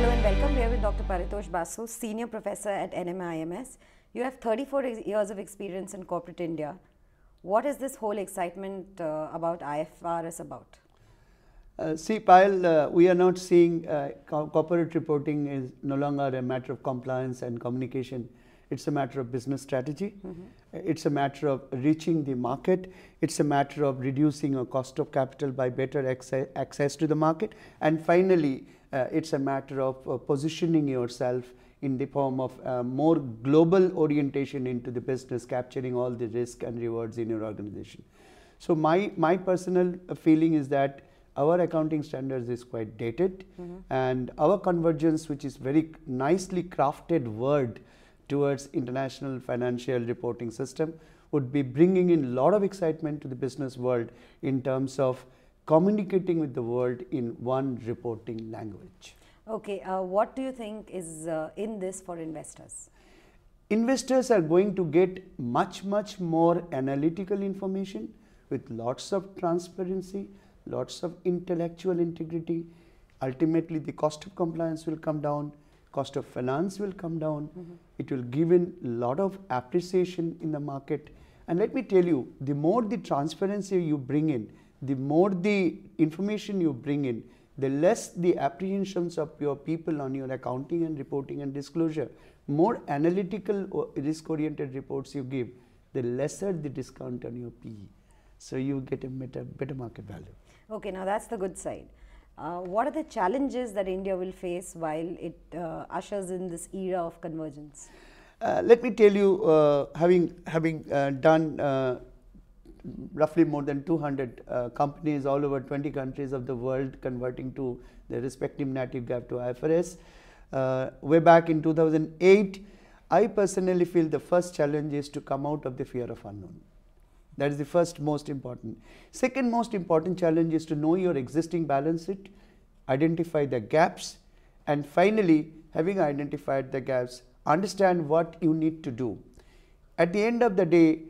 Hello and welcome. We are with Dr. Paritosh Basu, Senior Professor at NMIMS. You have 34 years of experience in corporate India. What is this whole excitement uh, about IFRS about? Uh, see, Payal, uh, we are not seeing uh, co corporate reporting is no longer a matter of compliance and communication. It's a matter of business strategy. Mm -hmm. It's a matter of reaching the market. It's a matter of reducing a cost of capital by better access, access to the market. And finally, uh, it's a matter of uh, positioning yourself in the form of uh, more global orientation into the business, capturing all the risk and rewards in your organization. So my, my personal feeling is that our accounting standards is quite dated mm -hmm. and our convergence, which is very nicely crafted word towards international financial reporting system would be bringing in a lot of excitement to the business world in terms of communicating with the world in one reporting language. Okay, uh, what do you think is uh, in this for investors? Investors are going to get much, much more analytical information with lots of transparency, lots of intellectual integrity. Ultimately, the cost of compliance will come down, cost of finance will come down. Mm -hmm. It will give in a lot of appreciation in the market. And let me tell you, the more the transparency you bring in, the more the information you bring in, the less the apprehensions of your people on your accounting and reporting and disclosure, more analytical or risk-oriented reports you give, the lesser the discount on your PE. So you get a better, better market value. Okay, now that's the good side. Uh, what are the challenges that India will face while it uh, ushers in this era of convergence? Uh, let me tell you, uh, having having uh, done uh, roughly more than 200 uh, companies all over 20 countries of the world converting to their respective native gap to IFRS. Uh, way back in 2008, I personally feel the first challenge is to come out of the fear of unknown. That is the first most important. Second most important challenge is to know your existing balance sheet, identify the gaps, and finally, having identified the gaps, understand what you need to do. At the end of the day,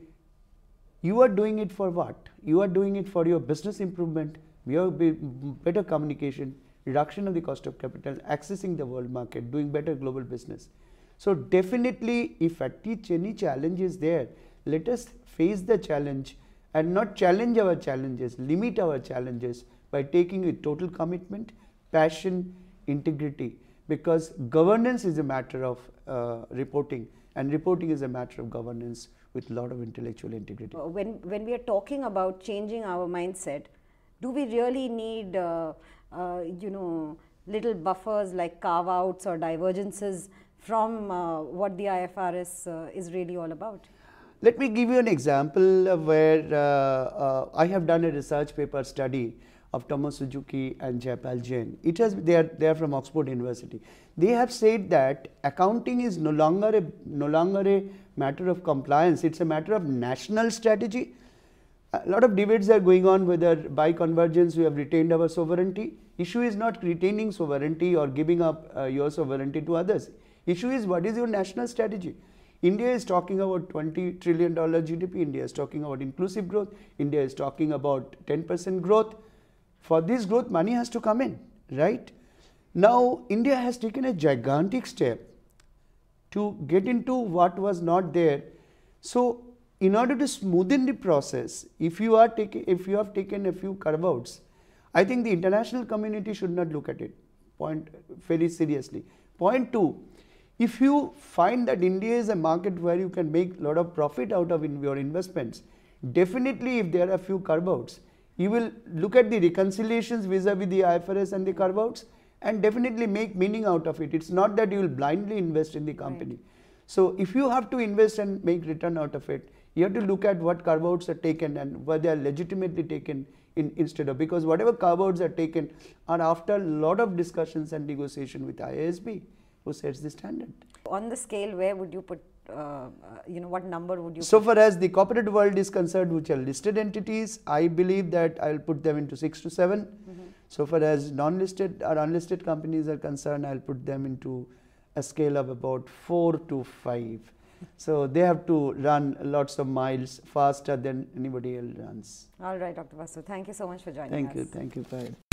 you are doing it for what? You are doing it for your business improvement, your better communication, reduction of the cost of capital, accessing the world market, doing better global business. So definitely if at least any challenge is there, let us face the challenge and not challenge our challenges, limit our challenges by taking a total commitment, passion, integrity because governance is a matter of uh, reporting. And reporting is a matter of governance with a lot of intellectual integrity. Uh, when, when we are talking about changing our mindset, do we really need, uh, uh, you know, little buffers like carve-outs or divergences from uh, what the IFRS uh, is really all about? Let me give you an example where uh, I have done a research paper study of Thomas Suzuki and Jaipal Jain. It has they are they are from Oxford University. They have said that accounting is no longer a no longer a matter of compliance. It's a matter of national strategy. A lot of debates are going on whether by convergence we have retained our sovereignty. Issue is not retaining sovereignty or giving up uh, your sovereignty to others. Issue is what is your national strategy. India is talking about 20 trillion dollar GDP. India is talking about inclusive growth. India is talking about 10 percent growth. For this growth, money has to come in, right? Now, India has taken a gigantic step to get into what was not there. So, in order to smoothen the process, if you are taking, if you have taken a few carve outs, I think the international community should not look at it. Point very seriously. Point two, if you find that India is a market where you can make a lot of profit out of in your investments, definitely if there are a few carve outs, you will look at the reconciliations vis-a-vis the IFRS and the carve-outs and definitely make meaning out of it. It's not that you will blindly invest in the company. Right. So if you have to invest and make return out of it, you have to look at what carve-outs are taken and where they are legitimately taken in, instead of because whatever carve-outs are taken are after a lot of discussions and negotiation with IASB who sets the standard. On the scale, where would you put uh, you know, what number would you? So far as the corporate world is concerned, which are listed entities, I believe that I'll put them into six to 7 mm -hmm. So far as non-listed or unlisted companies are concerned, I'll put them into a scale of about four to five. so they have to run lots of miles faster than anybody else runs. All right, Dr. Basu. Thank you so much for joining thank us. Thank you. Thank you. Bye.